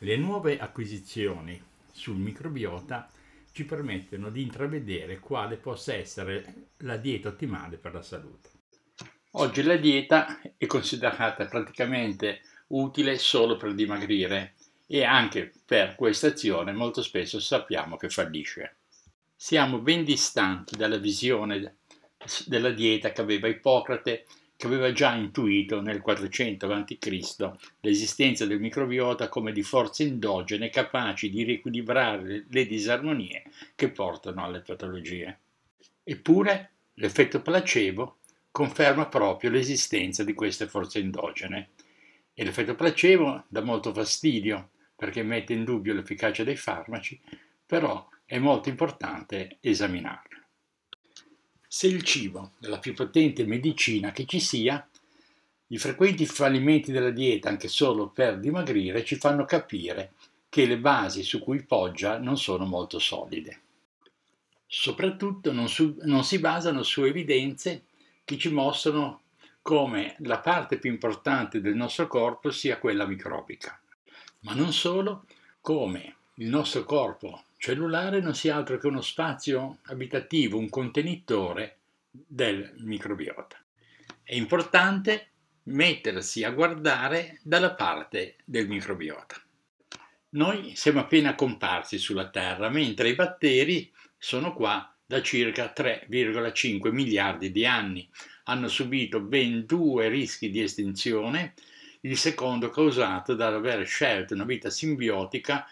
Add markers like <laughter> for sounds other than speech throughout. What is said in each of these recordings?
Le nuove acquisizioni sul microbiota ci permettono di intravedere quale possa essere la dieta ottimale per la salute. Oggi la dieta è considerata praticamente utile solo per dimagrire e anche per questa azione molto spesso sappiamo che fallisce. Siamo ben distanti dalla visione della dieta che aveva Ippocrate che aveva già intuito nel 400 a.C. l'esistenza del microbiota come di forze endogene capaci di riequilibrare le disarmonie che portano alle patologie. Eppure l'effetto placebo conferma proprio l'esistenza di queste forze endogene e l'effetto placebo dà molto fastidio perché mette in dubbio l'efficacia dei farmaci, però è molto importante esaminarlo. Se il cibo è la più potente medicina che ci sia, i frequenti fallimenti della dieta anche solo per dimagrire ci fanno capire che le basi su cui poggia non sono molto solide. Soprattutto non, su, non si basano su evidenze che ci mostrano come la parte più importante del nostro corpo sia quella microbica, ma non solo, come il nostro corpo cellulare non sia altro che uno spazio abitativo, un contenitore del microbiota. È importante mettersi a guardare dalla parte del microbiota. Noi siamo appena comparsi sulla Terra, mentre i batteri sono qua da circa 3,5 miliardi di anni. Hanno subito ben due rischi di estinzione, il secondo causato dall'aver scelto una vita simbiotica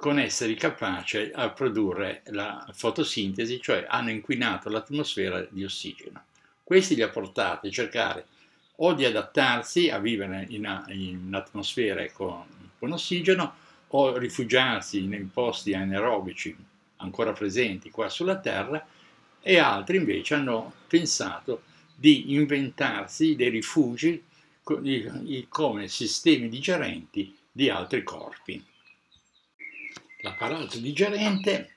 con esseri capaci a produrre la fotosintesi, cioè hanno inquinato l'atmosfera di ossigeno. Questi li ha portati a cercare o di adattarsi a vivere in, in atmosfere con, con, ossigeno o rifugiarsi in posti anaerobici ancora presenti qua sulla Terra e altri invece hanno pensato di inventarsi dei rifugi come sistemi digerenti di altri corpi l'apparato digerente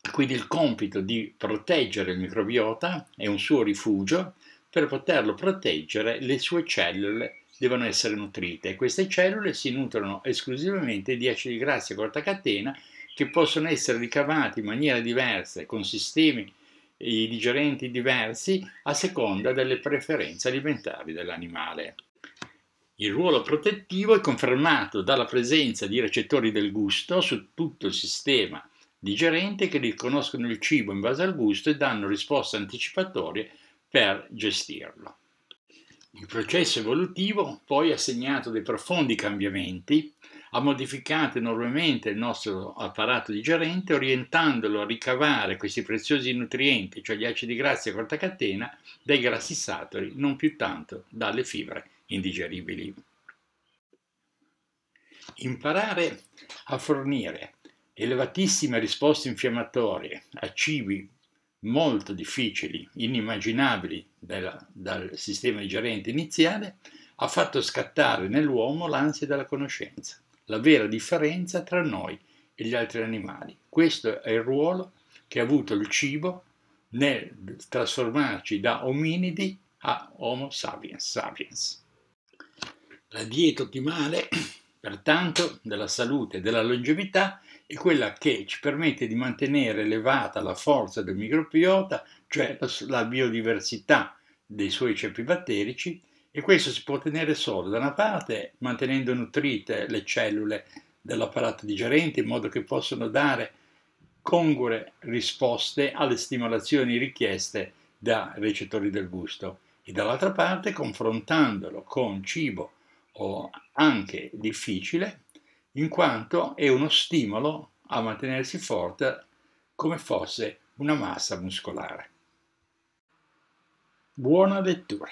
ha quindi il compito di proteggere il microbiota è un suo rifugio, per poterlo proteggere le sue cellule devono essere nutrite queste cellule si nutrono esclusivamente di acidi grassi a corta catena che possono essere ricavati in maniera diversa con sistemi eh, digerenti diversi a seconda delle preferenze alimentari dell'animale. Il ruolo protettivo è confermato dalla presenza di recettori del gusto su tutto il sistema digerente che riconoscono il cibo in base al gusto e danno risposte anticipatorie per gestirlo. Il processo evolutivo poi ha segnato dei profondi cambiamenti, ha modificato enormemente il nostro apparato digerente orientandolo a ricavare questi preziosi nutrienti, cioè gli acidi grassi a corta catena, dai grassi saturi, non più tanto dalle fibre indigeribili. Imparare a fornire elevatissime risposte infiammatorie a cibi molto difficili, inimmaginabili della, dal sistema digerente iniziale, ha fatto scattare nell'uomo l'ansia della conoscenza, la vera differenza tra noi e gli altri animali. Questo è il ruolo che ha avuto il cibo nel trasformarci da ominidi a Homo sapiens sapiens. La dieta ottimale, <clears throat> pertanto, della salute e della longevità è quella che ci permette di mantenere elevata la forza del microbiota, cioè la biodiversità dei suoi ceppi batterici, e questo si può ottenere solo da una parte mantenendo nutrite le cellule dell'apparato digerente in modo che possano dare congure risposte alle stimolazioni richieste da recettori del gusto e dall'altra parte confrontandolo con cibo o anche difficile, in quanto è uno stimolo a mantenersi forte come fosse una massa muscolare. Buona lettura!